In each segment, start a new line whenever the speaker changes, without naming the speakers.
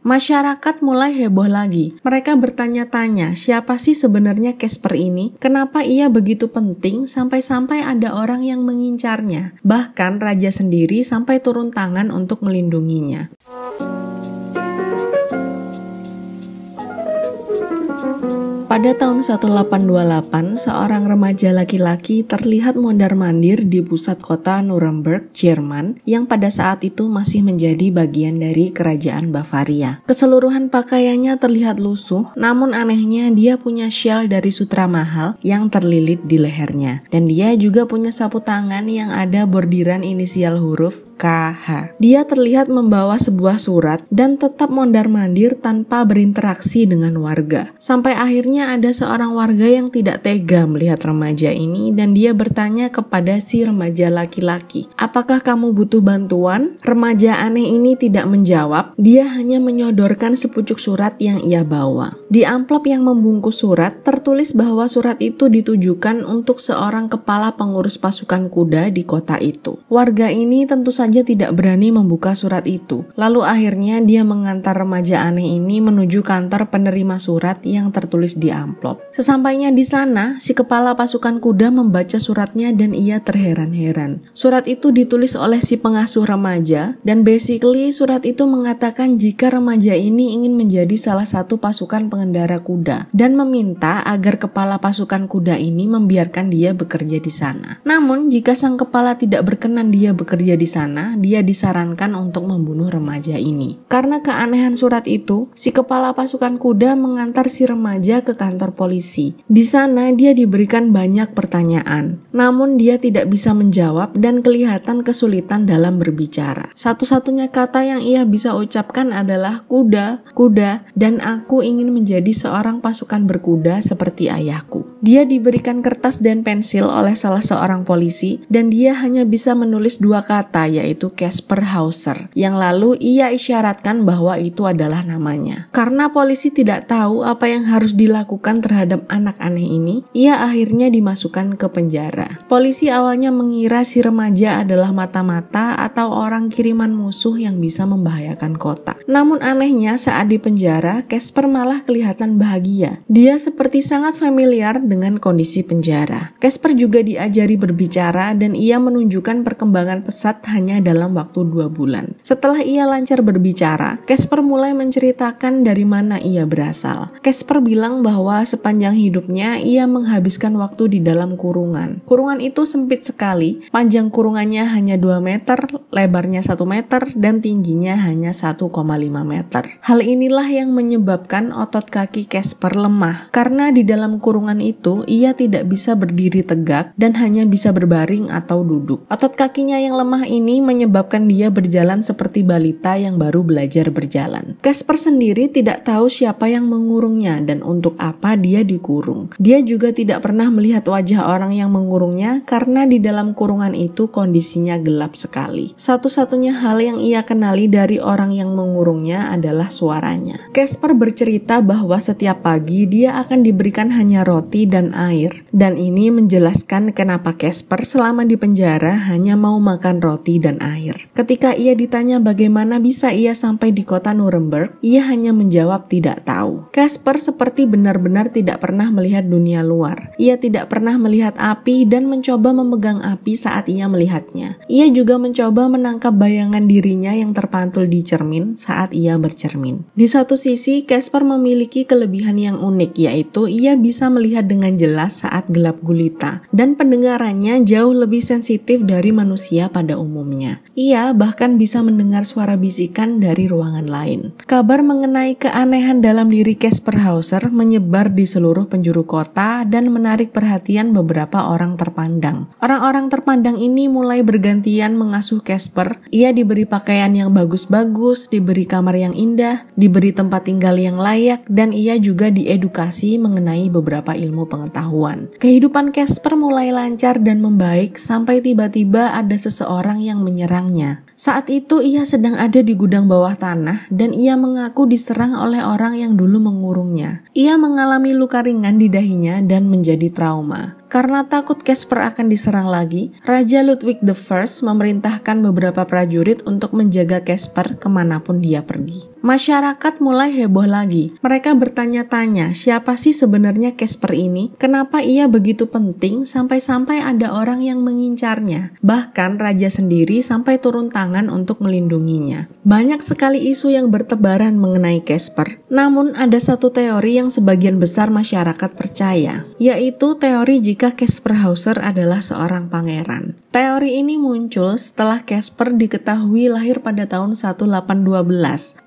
Masyarakat mulai heboh lagi. Mereka bertanya-tanya, siapa sih sebenarnya Casper ini? Kenapa ia begitu penting sampai-sampai ada orang yang mengincarnya? Bahkan raja sendiri sampai turun tangan untuk melindunginya. Pada tahun 1828, seorang remaja laki-laki terlihat mondar-mandir di pusat kota Nuremberg, Jerman, yang pada saat itu masih menjadi bagian dari kerajaan Bavaria. Keseluruhan pakaiannya terlihat lusuh, namun anehnya dia punya shell dari sutra mahal yang terlilit di lehernya. Dan dia juga punya sapu tangan yang ada bordiran inisial huruf KH. Dia terlihat membawa sebuah surat dan tetap mondar-mandir tanpa berinteraksi dengan warga. Sampai akhirnya ada seorang warga yang tidak tega melihat remaja ini dan dia bertanya kepada si remaja laki-laki, "Apakah kamu butuh bantuan?" Remaja aneh ini tidak menjawab, dia hanya menyodorkan sepucuk surat yang ia bawa. Di amplop yang membungkus surat tertulis bahwa surat itu ditujukan untuk seorang kepala pengurus pasukan kuda di kota itu. Warga ini tentu saja saja tidak berani membuka surat itu. Lalu akhirnya dia mengantar remaja aneh ini menuju kantor penerima surat yang tertulis di amplop. Sesampainya di sana, si kepala pasukan kuda membaca suratnya dan ia terheran-heran. Surat itu ditulis oleh si pengasuh remaja dan basically surat itu mengatakan jika remaja ini ingin menjadi salah satu pasukan pengendara kuda dan meminta agar kepala pasukan kuda ini membiarkan dia bekerja di sana. Namun jika sang kepala tidak berkenan dia bekerja di sana, sana, dia disarankan untuk membunuh remaja ini. Karena keanehan surat itu, si kepala pasukan kuda mengantar si remaja ke kantor polisi. Di sana dia diberikan banyak pertanyaan, namun dia tidak bisa menjawab dan kelihatan kesulitan dalam berbicara. Satu-satunya kata yang ia bisa ucapkan adalah kuda, kuda, dan aku ingin menjadi seorang pasukan berkuda seperti ayahku. Dia diberikan kertas dan pensil oleh salah seorang polisi dan dia hanya bisa menulis dua kata yaitu yaitu Casper Hauser, yang lalu ia isyaratkan bahwa itu adalah namanya. Karena polisi tidak tahu apa yang harus dilakukan terhadap anak aneh ini, ia akhirnya dimasukkan ke penjara. Polisi awalnya mengira si remaja adalah mata-mata atau orang kiriman musuh yang bisa membahayakan kota. Namun anehnya saat di penjara, Casper malah kelihatan bahagia. Dia seperti sangat familiar dengan kondisi penjara. Casper juga diajari berbicara dan ia menunjukkan perkembangan pesat hanya hanya dalam waktu dua bulan. Setelah ia lancar berbicara, Casper mulai menceritakan dari mana ia berasal. Casper bilang bahwa sepanjang hidupnya ia menghabiskan waktu di dalam kurungan. Kurungan itu sempit sekali, panjang kurungannya hanya 2 meter, lebarnya 1 meter, dan tingginya hanya 1,5 meter. Hal inilah yang menyebabkan otot kaki Casper lemah, karena di dalam kurungan itu ia tidak bisa berdiri tegak dan hanya bisa berbaring atau duduk. Otot kakinya yang lemah ini menyebabkan dia berjalan seperti balita yang baru belajar berjalan. Casper sendiri tidak tahu siapa yang mengurungnya dan untuk apa dia dikurung. Dia juga tidak pernah melihat wajah orang yang mengurungnya karena di dalam kurungan itu kondisinya gelap sekali. Satu-satunya hal yang ia kenali dari orang yang mengurungnya adalah suaranya. Casper bercerita bahwa setiap pagi dia akan diberikan hanya roti dan air. Dan ini menjelaskan kenapa Casper selama di penjara hanya mau makan roti dan dan air. Ketika ia ditanya bagaimana bisa ia sampai di kota Nuremberg, ia hanya menjawab tidak tahu. Casper seperti benar-benar tidak pernah melihat dunia luar. Ia tidak pernah melihat api dan mencoba memegang api saat ia melihatnya. Ia juga mencoba menangkap bayangan dirinya yang terpantul di cermin saat ia bercermin. Di satu sisi, Casper memiliki kelebihan yang unik, yaitu ia bisa melihat dengan jelas saat gelap gulita, dan pendengarannya jauh lebih sensitif dari manusia pada umumnya lainnya. Ia bahkan bisa mendengar suara bisikan dari ruangan lain. Kabar mengenai keanehan dalam diri Casper Hauser menyebar di seluruh penjuru kota dan menarik perhatian beberapa orang terpandang. Orang-orang terpandang ini mulai bergantian mengasuh Casper. Ia diberi pakaian yang bagus-bagus, diberi kamar yang indah, diberi tempat tinggal yang layak, dan ia juga diedukasi mengenai beberapa ilmu pengetahuan. Kehidupan Casper mulai lancar dan membaik sampai tiba-tiba ada seseorang yang menyerangnya. Saat itu ia sedang ada di gudang bawah tanah dan ia mengaku diserang oleh orang yang dulu mengurungnya. Ia mengalami luka ringan di dahinya dan menjadi trauma. Karena takut Casper akan diserang lagi, Raja Ludwig I memerintahkan beberapa prajurit untuk menjaga Casper kemanapun dia pergi. Masyarakat mulai heboh lagi. Mereka bertanya-tanya siapa sih sebenarnya Casper ini, kenapa ia begitu penting sampai-sampai ada orang yang mengincarnya. Bahkan raja sendiri sampai turun tangan untuk melindunginya. Banyak sekali isu yang bertebaran mengenai Casper. Namun ada satu teori yang sebagian besar masyarakat percaya, yaitu teori jika jika Casper Hauser adalah seorang pangeran. Teori ini muncul setelah Casper diketahui lahir pada tahun 1812,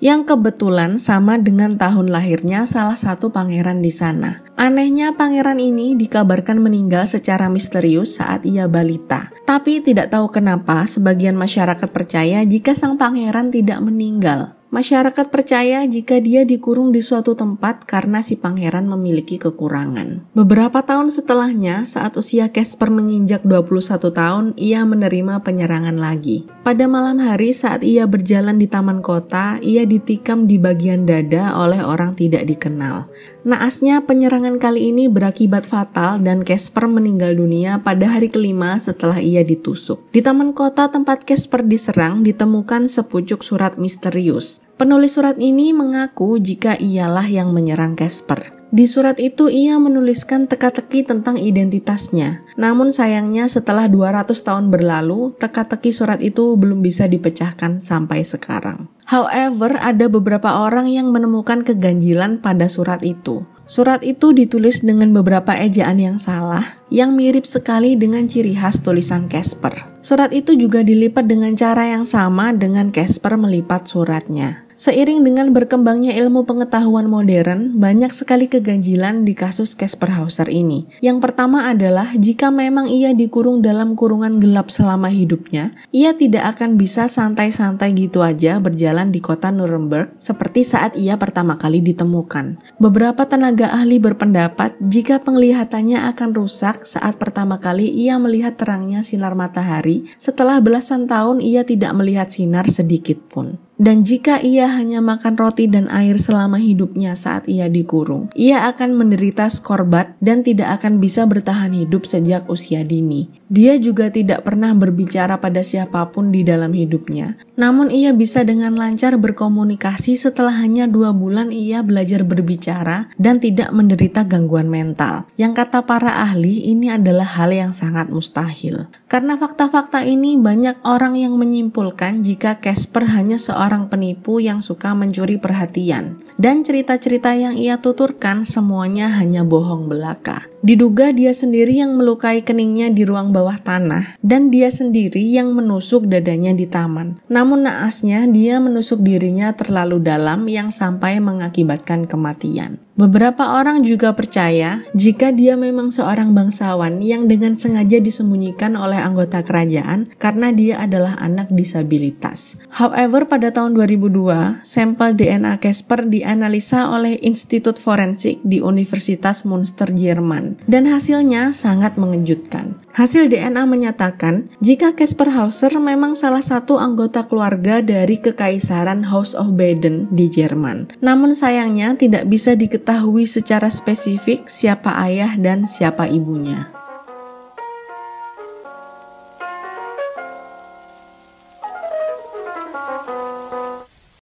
yang kebetulan sama dengan tahun lahirnya salah satu pangeran di sana. Anehnya pangeran ini dikabarkan meninggal secara misterius saat ia balita. Tapi tidak tahu kenapa sebagian masyarakat percaya jika sang pangeran tidak meninggal. Masyarakat percaya jika dia dikurung di suatu tempat karena si pangeran memiliki kekurangan. Beberapa tahun setelahnya, saat usia Casper menginjak 21 tahun, ia menerima penyerangan lagi. Pada malam hari saat ia berjalan di taman kota, ia ditikam di bagian dada oleh orang tidak dikenal. Naasnya penyerangan kali ini berakibat fatal dan Casper meninggal dunia pada hari kelima setelah ia ditusuk. Di taman kota tempat Casper diserang ditemukan sepucuk surat misterius. Penulis surat ini mengaku jika ialah yang menyerang Casper. Di surat itu ia menuliskan teka-teki tentang identitasnya. Namun sayangnya setelah 200 tahun berlalu, teka-teki surat itu belum bisa dipecahkan sampai sekarang. However, ada beberapa orang yang menemukan keganjilan pada surat itu. Surat itu ditulis dengan beberapa ejaan yang salah, yang mirip sekali dengan ciri khas tulisan Casper. Surat itu juga dilipat dengan cara yang sama dengan Casper melipat suratnya. Seiring dengan berkembangnya ilmu pengetahuan modern, banyak sekali keganjilan di kasus Casper Hauser ini. Yang pertama adalah jika memang ia dikurung dalam kurungan gelap selama hidupnya, ia tidak akan bisa santai-santai gitu aja berjalan di kota Nuremberg seperti saat ia pertama kali ditemukan. Beberapa tenaga ahli berpendapat jika penglihatannya akan rusak saat pertama kali ia melihat terangnya sinar matahari setelah belasan tahun ia tidak melihat sinar sedikit pun. Dan jika ia hanya makan roti dan air selama hidupnya saat ia dikurung, ia akan menderita skorbat dan tidak akan bisa bertahan hidup sejak usia dini. Dia juga tidak pernah berbicara pada siapapun di dalam hidupnya. Namun ia bisa dengan lancar berkomunikasi setelah hanya dua bulan ia belajar berbicara dan tidak menderita gangguan mental. Yang kata para ahli ini adalah hal yang sangat mustahil. Karena fakta-fakta ini banyak orang yang menyimpulkan jika Casper hanya seorang penipu yang suka mencuri perhatian dan cerita-cerita yang ia tuturkan semuanya hanya bohong belaka. Diduga dia sendiri yang melukai keningnya di ruang bawah tanah dan dia sendiri yang menusuk dadanya di taman. Namun naasnya dia menusuk dirinya terlalu dalam yang sampai mengakibatkan kematian. Beberapa orang juga percaya jika dia memang seorang bangsawan yang dengan sengaja disembunyikan oleh anggota kerajaan karena dia adalah anak disabilitas. However, pada tahun 2002, sampel DNA Casper dianalisa oleh Institut Forensik di Universitas Munster Jerman dan hasilnya sangat mengejutkan. Hasil DNA menyatakan jika Casper Hauser memang salah satu anggota keluarga dari Kekaisaran House of Baden di Jerman. Namun sayangnya tidak bisa diketahui secara spesifik siapa ayah dan siapa ibunya.